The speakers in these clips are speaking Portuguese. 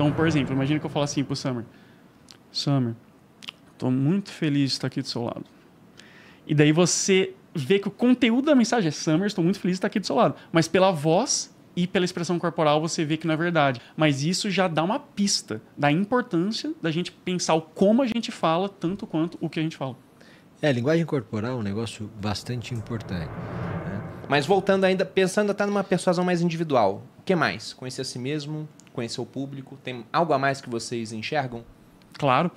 Então, por exemplo, imagina que eu falo assim para o Summer: Summer, estou muito feliz de estar aqui do seu lado. E daí você vê que o conteúdo da mensagem é Summer, estou muito feliz de estar aqui do seu lado. Mas pela voz e pela expressão corporal você vê que não é verdade. Mas isso já dá uma pista da importância da gente pensar o como a gente fala, tanto quanto o que a gente fala. É, a linguagem corporal é um negócio bastante importante. Né? Mas voltando ainda, pensando até numa persuasão mais individual, o que mais? Conhecer a si mesmo, conhecer o público? Tem algo a mais que vocês enxergam? Claro.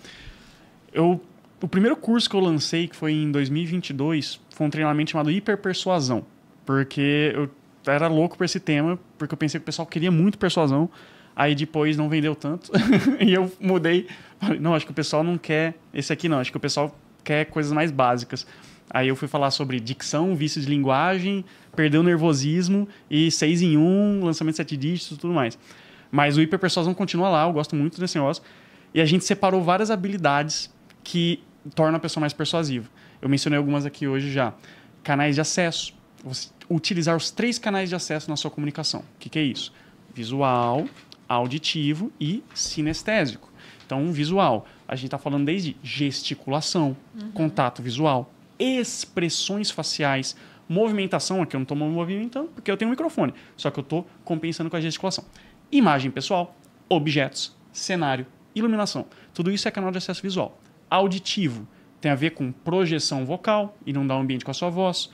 Eu, o primeiro curso que eu lancei, que foi em 2022, foi um treinamento chamado Hiperpersuasão. Porque eu era louco por esse tema, porque eu pensei que o pessoal queria muito persuasão. Aí depois não vendeu tanto. e eu mudei. Falei, não, acho que o pessoal não quer esse aqui, não. Acho que o pessoal quer coisas mais básicas. Aí eu fui falar sobre dicção, vício de linguagem, perdeu o nervosismo e seis em um, lançamento de sete dígitos e tudo mais. Mas o hiperpersuasão continua lá, eu gosto muito desse negócio. E a gente separou várias habilidades que tornam a pessoa mais persuasiva. Eu mencionei algumas aqui hoje já. Canais de acesso. Você utilizar os três canais de acesso na sua comunicação. O que, que é isso? Visual, auditivo e sinestésico. Então, visual. A gente está falando desde gesticulação, uhum. contato visual, expressões faciais, movimentação. Aqui eu não estou movimentando porque eu tenho um microfone. Só que eu estou compensando com a gesticulação imagem pessoal, objetos, cenário, iluminação. Tudo isso é canal de acesso visual. Auditivo tem a ver com projeção vocal, inundar o ambiente com a sua voz.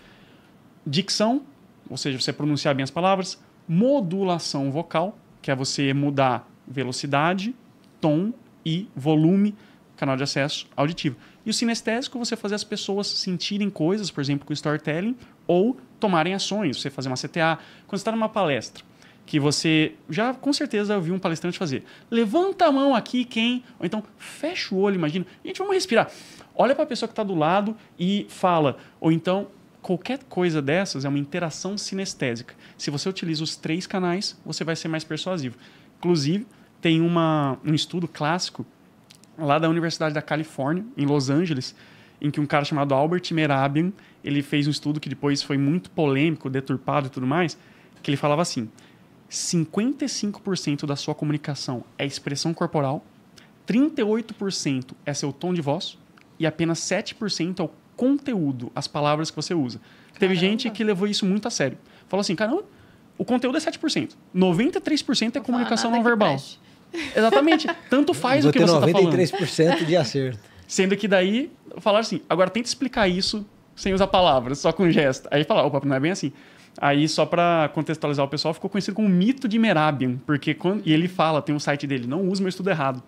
Dicção, ou seja, você pronunciar bem as palavras. Modulação vocal, que é você mudar velocidade, tom e volume, canal de acesso auditivo. E o sinestésico, você fazer as pessoas sentirem coisas, por exemplo, com storytelling, ou tomarem ações, você fazer uma CTA. Quando você está numa palestra, que você já com certeza ouviu um palestrante fazer. Levanta a mão aqui quem, ou então fecha o olho, imagina. Gente, vamos respirar. Olha para a pessoa que está do lado e fala, ou então qualquer coisa dessas é uma interação sinestésica. Se você utiliza os três canais, você vai ser mais persuasivo. Inclusive, tem uma, um estudo clássico lá da Universidade da Califórnia, em Los Angeles, em que um cara chamado Albert Merabian, ele fez um estudo que depois foi muito polêmico, deturpado e tudo mais, que ele falava assim: 55% da sua comunicação é expressão corporal, 38% é seu tom de voz e apenas 7% é o conteúdo, as palavras que você usa. Caramba. Teve gente que levou isso muito a sério. Falou assim, caramba, o conteúdo é 7%, 93% é Vou comunicação não verbal. Exatamente. Tanto faz Vou o que você está falando. 93% de acerto. Sendo que daí, falaram assim, agora tenta explicar isso sem usar palavras, só com gesto. Aí falaram: opa, não é bem assim. Aí, só para contextualizar o pessoal, ficou conhecido como mito de Merabian, porque quando, e ele fala, tem um site dele, não usa meu estudo errado,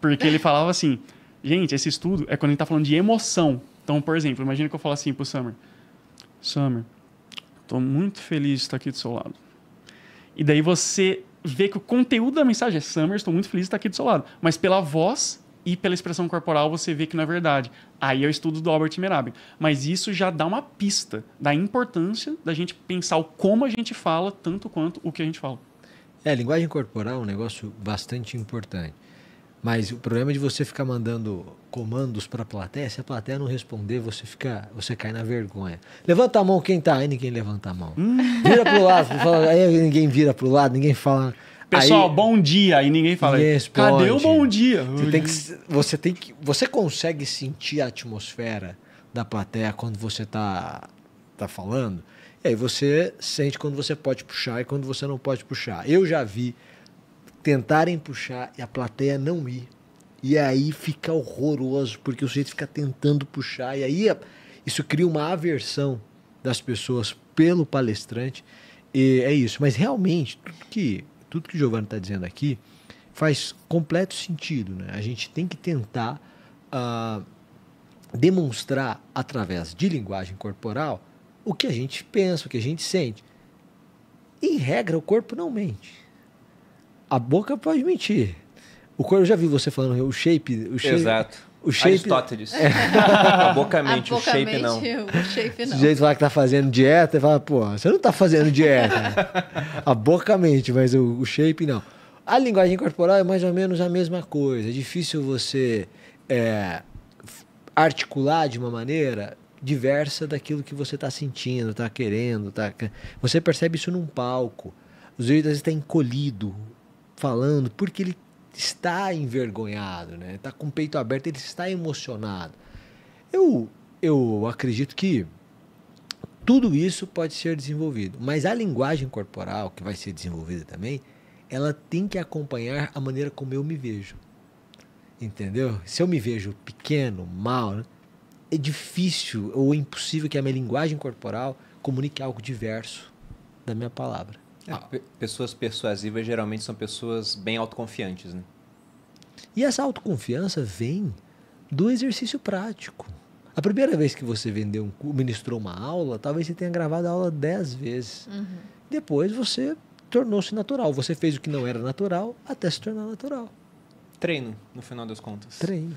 porque ele falava assim, gente, esse estudo é quando a gente está falando de emoção. Então, por exemplo, imagina que eu falo assim o Summer, Summer, estou muito feliz de estar aqui do seu lado. E daí você vê que o conteúdo da mensagem é Summer, estou muito feliz de estar aqui do seu lado, mas pela voz e pela expressão corporal você vê que não é verdade. Aí é o estudo do Albert Mirabe. Mas isso já dá uma pista da importância da gente pensar o como a gente fala, tanto quanto o que a gente fala. É, linguagem corporal é um negócio bastante importante. Mas o problema é de você ficar mandando comandos para a plateia, se a plateia não responder, você fica, você cai na vergonha. Levanta a mão quem está aí, ninguém levanta a mão. Hum. Vira pro lado, fala, aí ninguém vira pro lado, ninguém fala. Pessoal, aí, bom dia. E ninguém fala. Yes, Cadê o bom dia? Você tem, que, você tem que. Você consegue sentir a atmosfera da plateia quando você tá, tá falando? E aí você sente quando você pode puxar e quando você não pode puxar. Eu já vi tentarem puxar e a plateia não ir. E aí fica horroroso, porque o sujeito fica tentando puxar. E aí isso cria uma aversão das pessoas pelo palestrante. E é isso. Mas realmente, tudo que tudo que o Giovanni está dizendo aqui faz completo sentido. Né? A gente tem que tentar uh, demonstrar através de linguagem corporal o que a gente pensa, o que a gente sente. Em regra, o corpo não mente. A boca pode mentir. O corpo, eu já vi você falando o shape, o shape. Exato. O shape... Aristóteles. É. Abocamente, o shape não. O shape não. O jeito lá que tá fazendo dieta, fala, pô, você não tá fazendo dieta. Abocamente, mas o, o shape não. A linguagem corporal é mais ou menos a mesma coisa. É difícil você é, articular de uma maneira diversa daquilo que você está sentindo, está querendo. Tá... Você percebe isso num palco. Os vezes está encolhido, falando, porque ele está envergonhado, né? Está com o peito aberto, ele está emocionado. Eu, eu acredito que tudo isso pode ser desenvolvido, mas a linguagem corporal que vai ser desenvolvida também, ela tem que acompanhar a maneira como eu me vejo. Entendeu? Se eu me vejo pequeno, mal, né, é difícil ou é impossível que a minha linguagem corporal comunique algo diverso da minha palavra. É, ah, pessoas persuasivas geralmente são pessoas bem autoconfiantes, né? E essa autoconfiança vem do exercício prático. A primeira vez que você vendeu um, ministrou uma aula, talvez você tenha gravado a aula dez vezes. Uhum. Depois você tornou-se natural. Você fez o que não era natural até se tornar natural. Treino, no final das contas. Treino.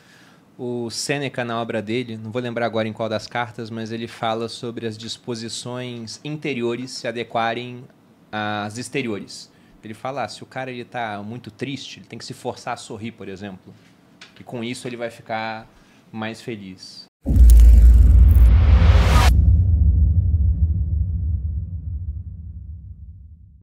O Sêneca, na obra dele, não vou lembrar agora em qual das cartas, mas ele fala sobre as disposições interiores se adequarem as exteriores. Ele fala, ah, se o cara ele tá muito triste, ele tem que se forçar a sorrir, por exemplo. E com isso ele vai ficar mais feliz.